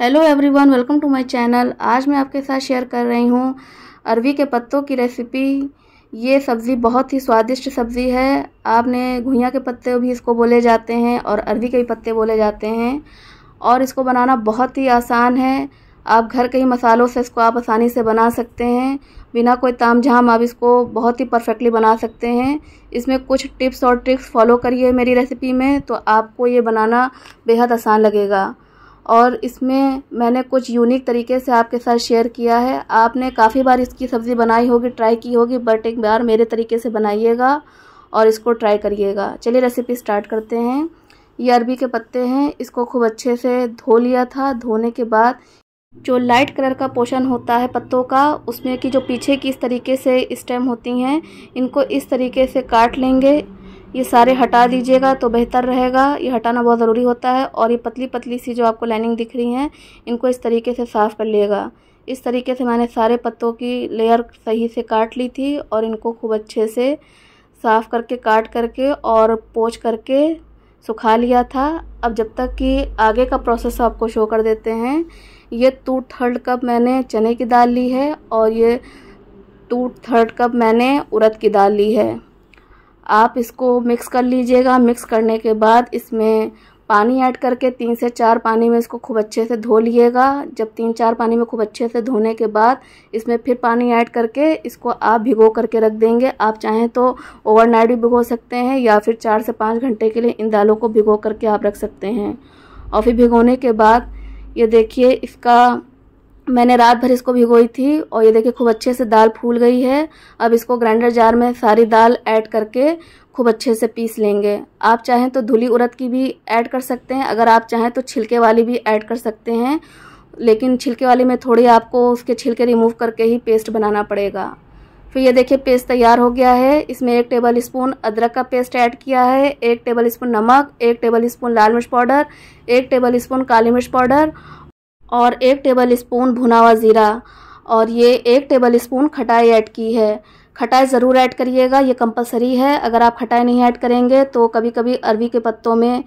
hello everyone welcome to my channel आज मैं आपके साथ शेयर कर रही हूँ अरवी के पत्तों की रेसिपी ये सब्ज़ी बहुत ही स्वादिष्ट सब्ज़ी है आपने घुइया के पत्ते भी इसको बोले जाते हैं और अरवी के भी पत्ते बोले जाते हैं और इसको बनाना बहुत ही आसान है आप घर के ही मसालों से इसको आप आसानी से बना सकते हैं बिना कोई ताम झाम आप इसको बहुत ही परफेक्टली बना सकते हैं इसमें कुछ टिप्स और ट्रिक्स फॉलो करिए मेरी रेसिपी में तो आपको ये बनाना बेहद आसान लगेगा और इसमें मैंने कुछ यूनिक तरीके से आपके साथ शेयर किया है आपने काफ़ी बार इसकी सब्ज़ी बनाई होगी ट्राई की होगी बट एक बार मेरे तरीके से बनाइएगा और इसको ट्राई करिएगा चलिए रेसिपी स्टार्ट करते हैं ये अरबी के पत्ते हैं इसको खूब अच्छे से धो लिया था धोने के बाद जो लाइट कलर का पोशन होता है पत्तों का उसमें की जो पीछे की इस तरीके से स्टेम होती हैं इनको इस तरीके से काट लेंगे ये सारे हटा दीजिएगा तो बेहतर रहेगा ये हटाना बहुत ज़रूरी होता है और ये पतली पतली सी जो आपको लाइनिंग दिख रही हैं इनको इस तरीके से साफ़ कर लिएगा इस तरीके से मैंने सारे पत्तों की लेयर सही से काट ली थी और इनको खूब अच्छे से साफ़ करके काट करके और पोच करके सुखा लिया था अब जब तक कि आगे का प्रोसेस आपको शो कर देते हैं ये टू थर्ड कप मैंने चने की दाल ली है और ये टू थर्ड कप मैंने उड़द की दाल ली है आप इसको मिक्स कर लीजिएगा मिक्स करने के बाद इसमें पानी ऐड करके तीन से चार पानी में इसको खूब अच्छे से धो लिएगा जब तीन चार पानी में खूब अच्छे से धोने के बाद इसमें फिर पानी ऐड करके इसको आप भिगो करके रख देंगे आप चाहें तो ओवरनाइट भी भिगो सकते हैं या फिर चार से पाँच घंटे के लिए इन दालों को भिगो करके आप रख सकते हैं और फिर भिगोने के बाद ये देखिए इसका मैंने रात भर इसको भिगोई थी और ये देखिए खूब अच्छे से दाल फूल गई है अब इसको ग्राइंडर जार में सारी दाल ऐड करके खूब अच्छे से पीस लेंगे आप चाहें तो धुली उड़द की भी ऐड कर सकते हैं अगर आप चाहें तो छिलके वाली भी ऐड कर सकते हैं लेकिन छिलके वाली में थोड़ी आपको उसके छिलके रिमूव करके ही पेस्ट बनाना पड़ेगा फिर ये देखिए पेस्ट तैयार हो गया है इसमें एक टेबल स्पून अदरक का पेस्ट ऐड किया है एक टेबल स्पून नमक एक टेबल स्पून लाल मिर्च पाउडर एक टेबल स्पून काली मिर्च पाउडर और एक टेबल स्पून भुना हुआ ज़ीरा और ये एक टेबल स्पून खटाई ऐड की है खटाई ज़रूर ऐड करिएगा ये कंपलसरी है अगर आप खटाई नहीं ऐड करेंगे तो कभी कभी अरबी के पत्तों में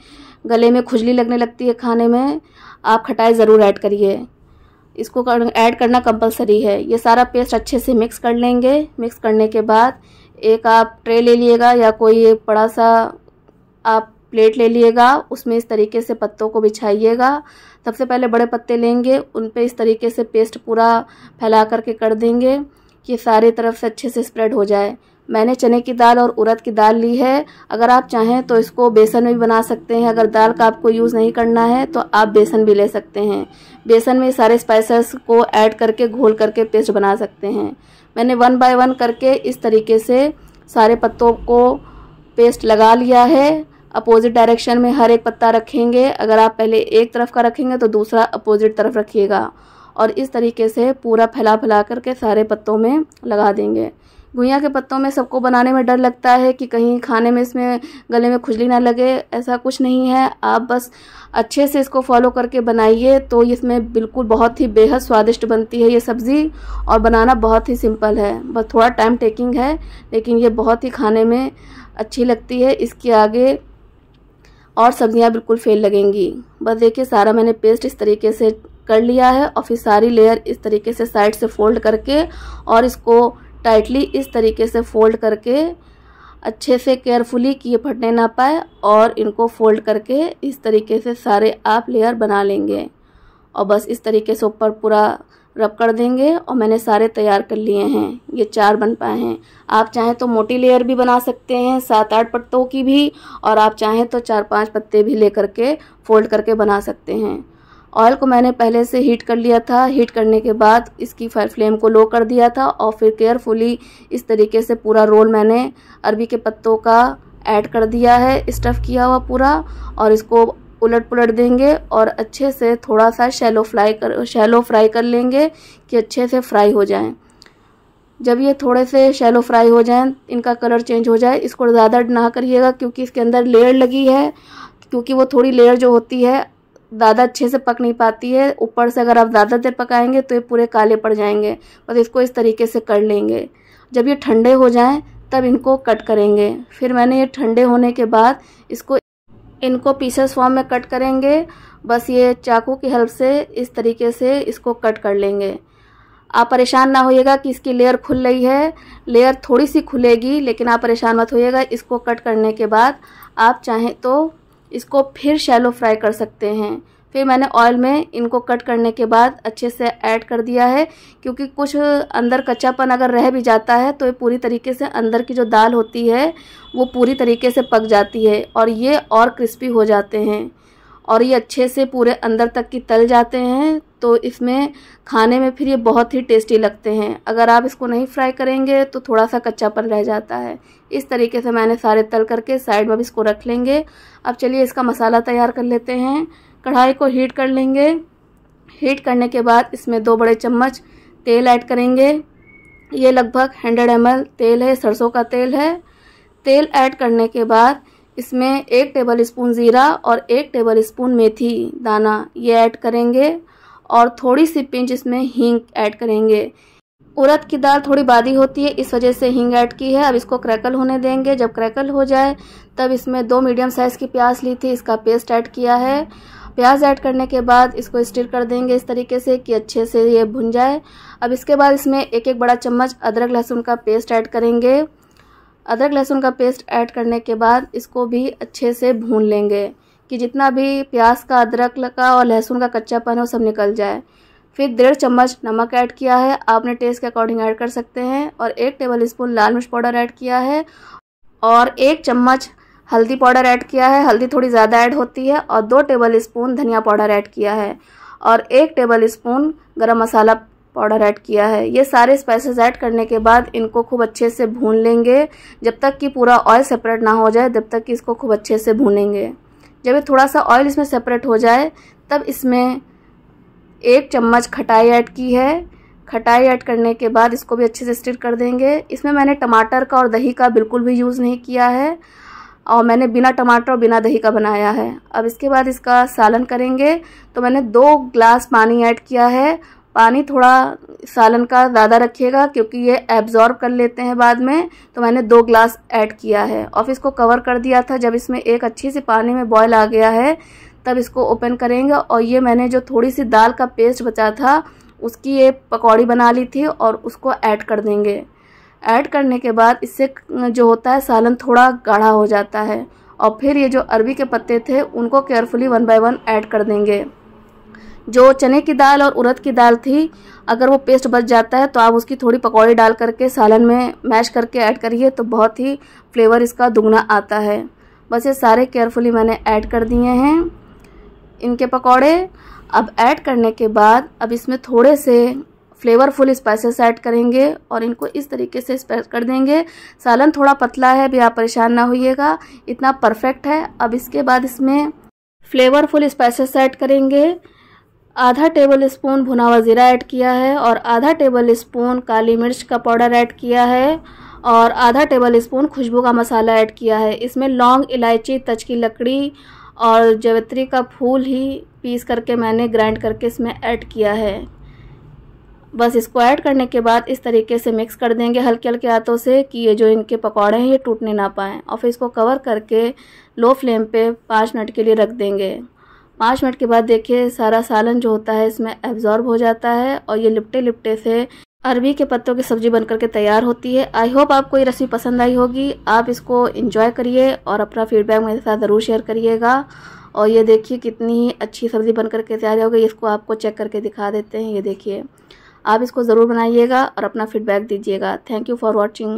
गले में खुजली लगने लगती है खाने में आप खटाई ज़रूर ऐड करिए इसको ऐड करना कंपलसरी है ये सारा पेस्ट अच्छे से मिक्स कर लेंगे मिक्स करने के बाद एक आप ट्रे ले लीजिएगा या कोई बड़ा सा आप प्लेट ले लीजिएगा उसमें इस तरीके से पत्तों को बिछाइएगा सबसे पहले बड़े पत्ते लेंगे उन पर इस तरीके से पेस्ट पूरा फैला करके कर देंगे कि सारे तरफ से अच्छे से स्प्रेड हो जाए मैंने चने की दाल और उड़द की दाल ली है अगर आप चाहें तो इसको बेसन में भी बना सकते हैं अगर दाल का आपको यूज़ नहीं करना है तो आप बेसन भी ले सकते हैं बेसन में सारे स्पाइसेस को ऐड करके घोल करके पेस्ट बना सकते हैं मैंने वन बाय वन करके इस तरीके से सारे पत्तों को पेस्ट लगा लिया है अपोजिट डायरेक्शन में हर एक पत्ता रखेंगे अगर आप पहले एक तरफ का रखेंगे तो दूसरा अपोजिट तरफ रखिएगा और इस तरीके से पूरा फैला फैला करके सारे पत्तों में लगा देंगे गुइया के पत्तों में सबको बनाने में डर लगता है कि कहीं खाने में इसमें गले में खुजली ना लगे ऐसा कुछ नहीं है आप बस अच्छे से इसको फॉलो करके बनाइए तो इसमें बिल्कुल बहुत ही बेहद स्वादिष्ट बनती है ये सब्ज़ी और बनाना बहुत ही सिंपल है बस थोड़ा टाइम टेकिंग है लेकिन ये बहुत ही खाने में अच्छी लगती है इसके आगे और सब्जियाँ बिल्कुल फेल लगेंगी बस देखिए सारा मैंने पेस्ट इस तरीके से कर लिया है और फिर सारी लेयर इस तरीके से साइड से फोल्ड करके और इसको टाइटली इस तरीके से फोल्ड करके अच्छे से केयरफुली कि ये फटने ना पाए और इनको फोल्ड करके इस तरीके से सारे आप लेयर बना लेंगे और बस इस तरीके से ऊपर पूरा रब कर देंगे और मैंने सारे तैयार कर लिए हैं ये चार बन पाए हैं आप चाहें तो मोटी लेयर भी बना सकते हैं सात आठ पत्तों की भी और आप चाहें तो चार पांच पत्ते भी ले के फोल्ड करके बना सकते हैं ऑयल को मैंने पहले से हीट कर लिया था हीट करने के बाद इसकी फ्लेम को लो कर दिया था और फिर केयरफुली इस तरीके से पूरा रोल मैंने अरबी के पत्तों का ऐड कर दिया है स्टफ़ किया हुआ पूरा और इसको उलट पुलट देंगे और अच्छे से थोड़ा सा शैलो फ्राई कर शैलो फ्राई कर लेंगे कि अच्छे से फ्राई हो जाएं जब ये थोड़े से शैलो फ्राई हो जाएं इनका कलर चेंज हो जाए इसको ज़्यादा ना करिएगा क्योंकि इसके अंदर लेयर लगी है क्योंकि वो थोड़ी लेयर जो होती है ज़्यादा अच्छे से पक नहीं पाती है ऊपर से अगर आप ज़्यादा देर पकाएंगे तो ये पूरे काले पड़ जाएंगे बस इसको इस तरीके से कर लेंगे जब ये ठंडे हो जाएं तब इनको कट करेंगे फिर मैंने ये ठंडे होने के बाद इसको इनको पीसेस फॉर्म में कट करेंगे बस ये चाकू की हेल्प से इस तरीके से इसको कट कर लेंगे आप परेशान ना होइएगा कि इसकी लेयर खुल रही है लेयर थोड़ी सी खुलेगी लेकिन आप परेशान मत होइएगा इसको कट करने के बाद आप चाहें तो इसको फिर शैलो फ्राई कर सकते हैं फिर मैंने ऑयल में इनको कट करने के बाद अच्छे से ऐड कर दिया है क्योंकि कुछ अंदर कच्चापन अगर रह भी जाता है तो ये पूरी तरीके से अंदर की जो दाल होती है वो पूरी तरीके से पक जाती है और ये और क्रिस्पी हो जाते हैं और ये अच्छे से पूरे अंदर तक की तल जाते हैं तो इसमें खाने में फिर ये बहुत ही टेस्टी लगते हैं अगर आप इसको नहीं फ्राई करेंगे तो थोड़ा सा कच्चापन रह जाता है इस तरीके से मैंने सारे तल करके साइड में इसको रख लेंगे अब चलिए इसका मसाला तैयार कर लेते हैं कढ़ाई को हीट कर लेंगे हीट करने के बाद इसमें दो बड़े चम्मच तेल ऐड करेंगे ये लगभग हंड्रेड एम तेल है सरसों का तेल है तेल ऐड करने के बाद इसमें एक टेबल स्पून ज़ीरा और एक टेबल स्पून मेथी दाना ये ऐड करेंगे और थोड़ी सी पिंच इसमें हींग ऐड करेंगे उड़द की दाल थोड़ी बादी होती है इस वजह से हींग ऐड की है अब इसको क्रैकल होने देंगे जब क्रैकल हो जाए तब इसमें दो मीडियम साइज़ की प्याज ली थी इसका पेस्ट ऐड किया है प्याज ऐड करने के बाद इसको स्टिर कर देंगे इस तरीके से कि अच्छे से ये भुन जाए अब इसके बाद इसमें एक एक बड़ा चम्मच अदरक लहसुन का पेस्ट ऐड करेंगे अदरक लहसुन का पेस्ट ऐड करने के बाद इसको भी अच्छे से भून लेंगे कि जितना भी प्याज का अदरक का और लहसुन का कच्चापन है वो सब निकल जाए फिर डेढ़ चम्मच नमक ऐड किया है आपने टेस्ट के अकॉर्डिंग ऐड कर सकते हैं और एक टेबल स्पून लाल मिर्च पाउडर ऐड किया है और एक चम्मच हल्दी पाउडर ऐड किया है हल्दी थोड़ी ज़्यादा ऐड होती है और दो टेबल स्पून धनिया पाउडर ऐड किया है और एक टेबल स्पून गर्म मसाला पाउडर ऐड किया है ये सारे स्पाइसेस ऐड करने के बाद इनको खूब अच्छे से भून लेंगे जब तक कि पूरा ऑयल सेपरेट ना हो जाए तब तक कि इसको खूब अच्छे से भूनेंगे जब ये थोड़ा सा ऑयल इसमें सेपरेट हो जाए तब इसमें एक चम्मच खटाई ऐड की है खटाई ऐड करने के बाद इसको भी अच्छे से स्टिर कर देंगे इसमें मैंने टमाटर का और दही का बिल्कुल भी यूज़ नहीं किया है और मैंने बिना टमाटर और बिना दही का बनाया है अब इसके बाद इसका सालन करेंगे तो मैंने दो ग्लास पानी ऐड किया है पानी थोड़ा सालन का ज़्यादा रखिएगा क्योंकि ये एब्जॉर्ब कर लेते हैं बाद में तो मैंने दो ग्लास ऐड किया है और फिर इसको कवर कर दिया था जब इसमें एक अच्छी सी पानी में बॉयल आ गया है तब इसको ओपन करेंगे और ये मैंने जो थोड़ी सी दाल का पेस्ट बचा था उसकी ये पकौड़ी बना ली थी और उसको ऐड कर देंगे ऐड करने के बाद इससे जो होता है सालन थोड़ा गाढ़ा हो जाता है और फिर ये जो अरबी के पत्ते थे उनको carefully one by one add कर देंगे जो चने की दाल और उड़द की दाल थी अगर वो पेस्ट बच जाता है तो आप उसकी थोड़ी पकौड़ी डाल करके सालन में मैश करके ऐड करिए तो बहुत ही फ्लेवर इसका दुगना आता है बस ये सारे केयरफुली मैंने ऐड कर दिए हैं इनके पकौड़े अब ऐड करने के बाद अब इसमें थोड़े से फ्लेवरफुल स्पाइसेस ऐड करेंगे और इनको इस तरीके से स्प्रेड कर देंगे सालन थोड़ा पतला है भी आप परेशान ना होइएगा इतना परफेक्ट है अब इसके बाद इसमें फ्लेवरफुल स्पाइसेस ऐड करेंगे आधा टेबल स्पून भुना हुआ ज़ीरा ऐड किया है और आधा टेबल स्पून काली मिर्च का पाउडर ऐड किया है और आधा टेबल स्पून खुशबू का मसाला ऐड किया है इसमें लौंग इलायची तज की लकड़ी और जवित्री का फूल ही पीस करके मैंने ग्राइंड करके इसमें ऐड किया है बस इसको ऐड करने के बाद इस तरीके से मिक्स कर देंगे हल्के हल्के हाथों से कि ये जो इनके पकौड़े हैं ये टूटने ना पाएँ और फिर इसको कवर करके लो फ्लेम पर पाँच मिनट के लिए रख देंगे पाँच मिनट के बाद देखिए सारा सालन जो होता है इसमें एब्जॉर्ब हो जाता है और ये लिपटे लिपटे से अरबी के पत्तों की सब्जी बनकर के तैयार होती है आई होप आपको ये रेसिपी पसंद आई होगी आप इसको इंजॉय करिए और अपना फीडबैक मेरे साथ ज़रूर शेयर करिएगा और ये देखिए कितनी अच्छी सब्ज़ी बनकर के तैयार होगी इसको आपको चेक करके दिखा देते हैं ये देखिए आप इसको ज़रूर बनाइएगा और अपना फीडबैक दीजिएगा थैंक यू फॉर वॉचिंग